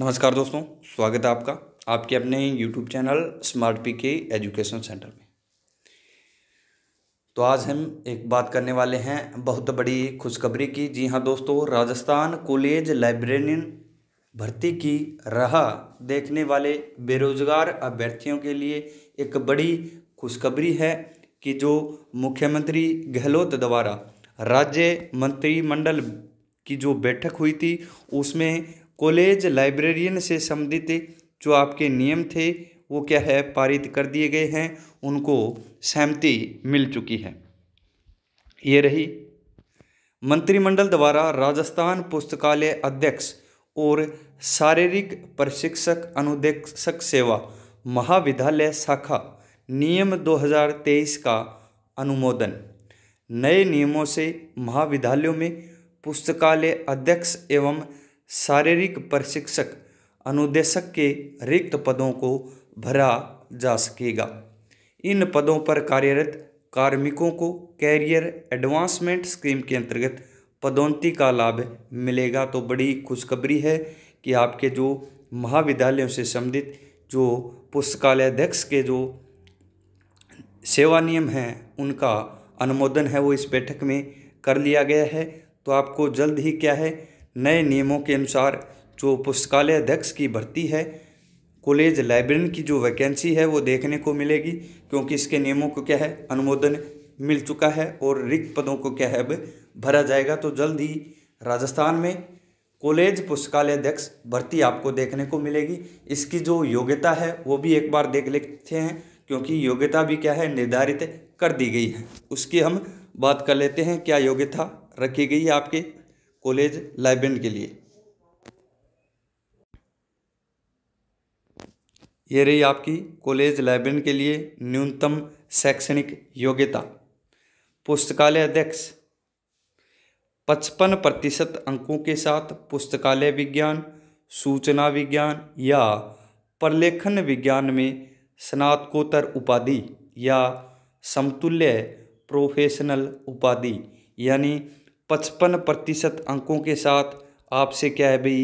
नमस्कार दोस्तों स्वागत है आपका आपके अपने YouTube channel smart P K education centre में तो आज हम एक बात करने वाले हैं बहुत बड़ी खुशखबरी की जी हाँ दोस्तों राजस्थान कॉलेज लाइब्रेरियन भर्ती की राह देखने वाले बेरोजगार अभ्यर्थियों के लिए एक बड़ी खुशखबरी है कि जो मुख्यमंत्री गहलोत द्वारा राज्य मंत्रिमंडल की जो बैठक हुई थी उसमें कॉलेज लाइब्रेरियन से संबंधित जो आपके नियम थे वो क्या है पारित कर दिए गए हैं उनको सहमति मिल चुकी है ये रही मंत्रिमंडल द्वारा राजस्थान पुस्तकालय अध्यक्ष और शारीरिक प्रशिक्षक अनुदेशक सेवा महाविद्यालय शाखा नियम 2023 का अनुमोदन नए नियमों से महाविद्यालयों में पुस्तकालय अध्यक्ष एवं शारीरिक प्रशिक्षक अनुदेशक के रिक्त पदों को भरा जा सकेगा इन पदों पर कार्यरत कार्मिकों को कैरियर एडवांसमेंट स्कीम के अंतर्गत पदोन्नति का लाभ मिलेगा तो बड़ी खुशखबरी है कि आपके जो महाविद्यालयों से संबंधित जो अध्यक्ष के जो सेवा नियम हैं उनका अनुमोदन है वो इस बैठक में कर लिया गया है तो आपको जल्द ही क्या है नए नियमों के अनुसार जो पुस्तकालय अध्यक्ष की भर्ती है कॉलेज लाइब्रेरी की जो वैकेंसी है वो देखने को मिलेगी क्योंकि इसके नियमों को क्या है अनुमोदन मिल चुका है और रिक्त पदों को क्या है अब भरा जाएगा तो जल्द ही राजस्थान में कॉलेज पुस्तकालय अध्यक्ष भर्ती आपको देखने को मिलेगी इसकी जो योग्यता है वो भी एक बार देख लेते हैं क्योंकि योग्यता भी क्या है निर्धारित कर दी गई है उसकी हम बात कर लेते हैं क्या योग्यता रखी गई है आपके कॉलेज लाइब्रेरियन के लिए ये रही आपकी कॉलेज लाइब्रेरियन के लिए न्यूनतम शैक्षणिक योग्यता पुस्तकालय अध्यक्ष पचपन प्रतिशत अंकों के साथ पुस्तकालय विज्ञान सूचना विज्ञान या प्रलेखन विज्ञान में स्नातकोत्तर उपाधि या समतुल्य प्रोफेशनल उपाधि यानी पचपन प्रतिशत अंकों के साथ आपसे क्या है भाई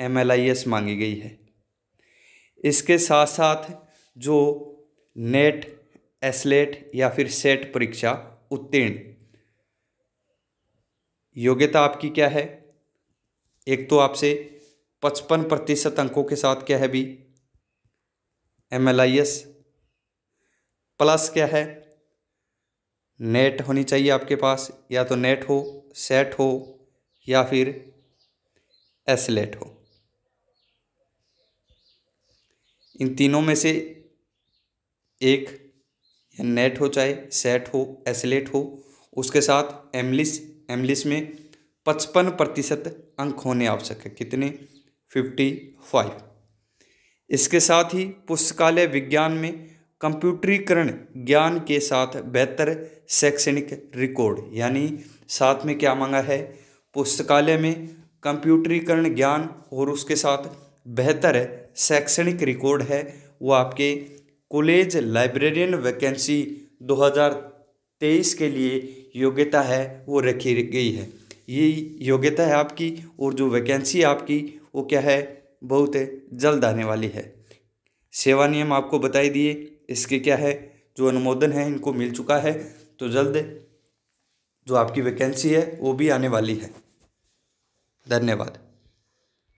एम एल आई एस मांगी गई है इसके साथ साथ जो नेट एसलेट e या फिर सेट e परीक्षा उत्तीर्ण योग्यता आपकी क्या है एक तो आपसे पचपन प्रतिशत अंकों के साथ क्या है भी M L I S plus क्या है नेट होनी चाहिए आपके पास या तो नेट हो सेट हो या फिर एसलेट हो इन तीनों में से एक नेट हो चाहे सेट हो एसलेट हो उसके साथ एमलिस एमलिस में पचपन प्रतिशत अंक होने आवश्यक है कितने फिफ्टी फाइव इसके साथ ही पुस्तकालय विज्ञान में कंप्यूटरीकरण ज्ञान के साथ बेहतर शैक्षणिक रिकॉर्ड यानी साथ में क्या मांगा है पुस्तकालय में कंप्यूटरीकरण ज्ञान और उसके साथ बेहतर शैक्षणिक रिकॉर्ड है वो आपके कॉलेज लाइब्रेरियन वैकेंसी 2023 के लिए योग्यता है वो रखी गई है ये योग्यता है आपकी और जो वैकेंसी आपकी वो क्या है बहुत जल्द आने वाली है सेवा नियम आपको बताई दिए इसके क्या है जो अनुमोदन है इनको मिल चुका है तो जल्द जो आपकी वैकेंसी है वो भी आने वाली है धन्यवाद